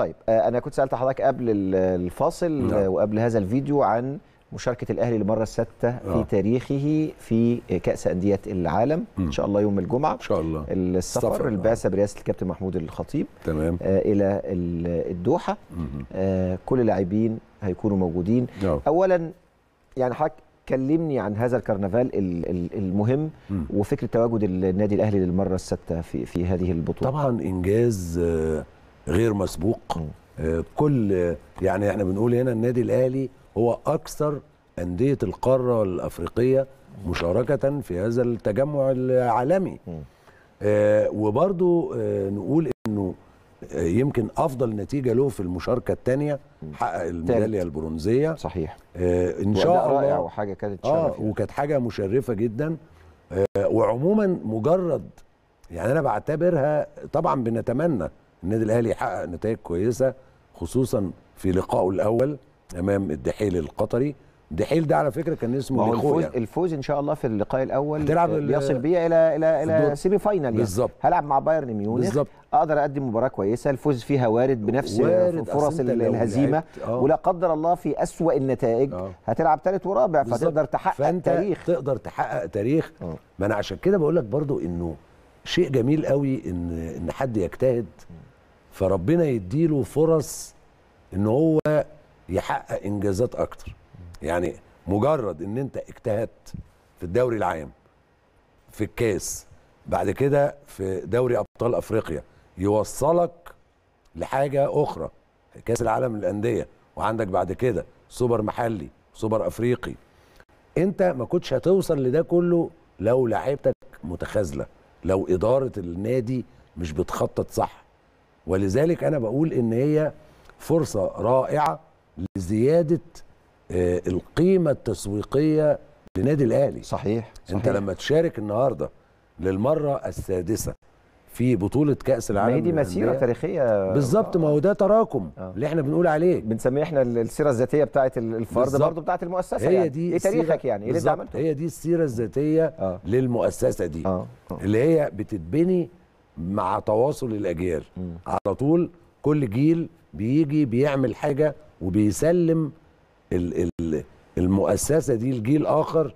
طيب آه، انا كنت سالت حضرتك قبل الفاصل نعم. آه، وقبل هذا الفيديو عن مشاركه الاهلي للمره السادسه في آه. تاريخه في كاس انديه العالم م. ان شاء الله يوم الجمعه ان شاء الله السفر البعثه برئاسه الكابتن محمود الخطيب تمام آه الى الدوحه آه كل اللاعبين هيكونوا موجودين نعم. اولا يعني حضرتك كلمني عن هذا الكرنفال المهم م. وفكره تواجد النادي الاهلي للمره السادسه في في هذه البطوله طبعا انجاز آه غير مسبوق آه، كل يعني احنا بنقول هنا النادي الاهلي هو اكثر انديه القاره الافريقيه مشاركه في هذا التجمع العالمي آه، وبرضو آه، نقول انه يمكن افضل نتيجه له في المشاركه الثانيه حقق الميداليه البرونزيه صحيح ان شاء الله رائع وحاجه كانت اه وكانت حاجه مشرفه جدا وعموما مجرد يعني انا بعتبرها طبعا بنتمنى النادي الاهلي حقق نتائج كويسه خصوصا في لقائه الاول امام الدحيل القطري الدحيل ده على فكره كان اسمه الفوز يعني. الفوز ان شاء الله في اللقاء الاول آه، يصل بيا الى الى الى سيمي فاينال يعني. بالظبط يعني. هلعب مع بايرن ميونخ بالظبط اقدر اقدم مباراه كويسه الفوز فيها وارد بنفس وارد فرص الهزيمه آه. ولا قدر الله في اسوا النتائج آه. هتلعب ثالث ورابع بالزبط. فتقدر تحقق فأنت تاريخ تقدر تحقق تاريخ آه. ما انا عشان كده بقول لك برضو انه شيء جميل قوي ان ان حد يجتهد فربنا يديله فرص ان هو يحقق انجازات اكتر يعني مجرد ان انت اجتهدت في الدوري العام في الكاس بعد كده في دوري ابطال افريقيا يوصلك لحاجه اخرى كاس العالم للانديه وعندك بعد كده سوبر محلي سوبر افريقي انت ما كنتش هتوصل لده كله لو لعيبتك متخاذله لو اداره النادي مش بتخطط صح ولذلك انا بقول ان هي فرصه رائعه لزياده آه، القيمه التسويقيه لنادي الاهلي صحيح, صحيح انت لما تشارك النهارده للمره السادسه في بطوله كاس العالم هي دي مسيره تاريخيه بالظبط ما هو ده تراكم آه. اللي احنا بنقول عليه بنسميه احنا السيره الذاتيه بتاعه الفرد برضه بتاعه المؤسسه هي يعني. دي ايه تاريخك يعني ايه اللي عملته هي دي السيره الذاتيه آه. للمؤسسه دي آه. آه. اللي هي بتتبني مع تواصل الاجيال م. على طول كل جيل بيجي بيعمل حاجه وبيسلم ال ال المؤسسه دي لجيل اخر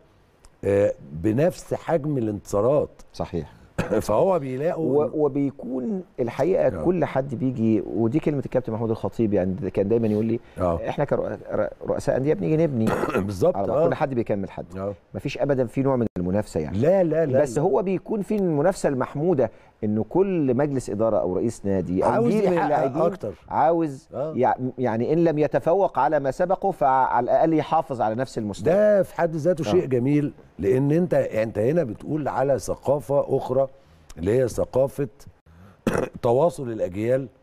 آه، بنفس حجم الانتصارات صحيح فهو بيلاقوا وبيكون الحقيقه أوه. كل حد بيجي ودي كلمه الكابتن محمود الخطيب يعني كان دايما يقول لي أوه. احنا كرؤساء انديه بنيجي نبني بالظبط كل آه. حد بيكمل حد أوه. مفيش ابدا في نوع من المنافسه يعني لا لا لا بس لا. هو بيكون في المنافسه المحموده انه كل مجلس اداره او رئيس نادي او جيل اكتر عاوز آه. يعني ان لم يتفوق على ما سبقه فعلى الاقل يحافظ على نفس المستوى ده في حد ذاته آه. شيء جميل لان انت انت هنا بتقول على ثقافه اخرى اللي هي ثقافه تواصل الاجيال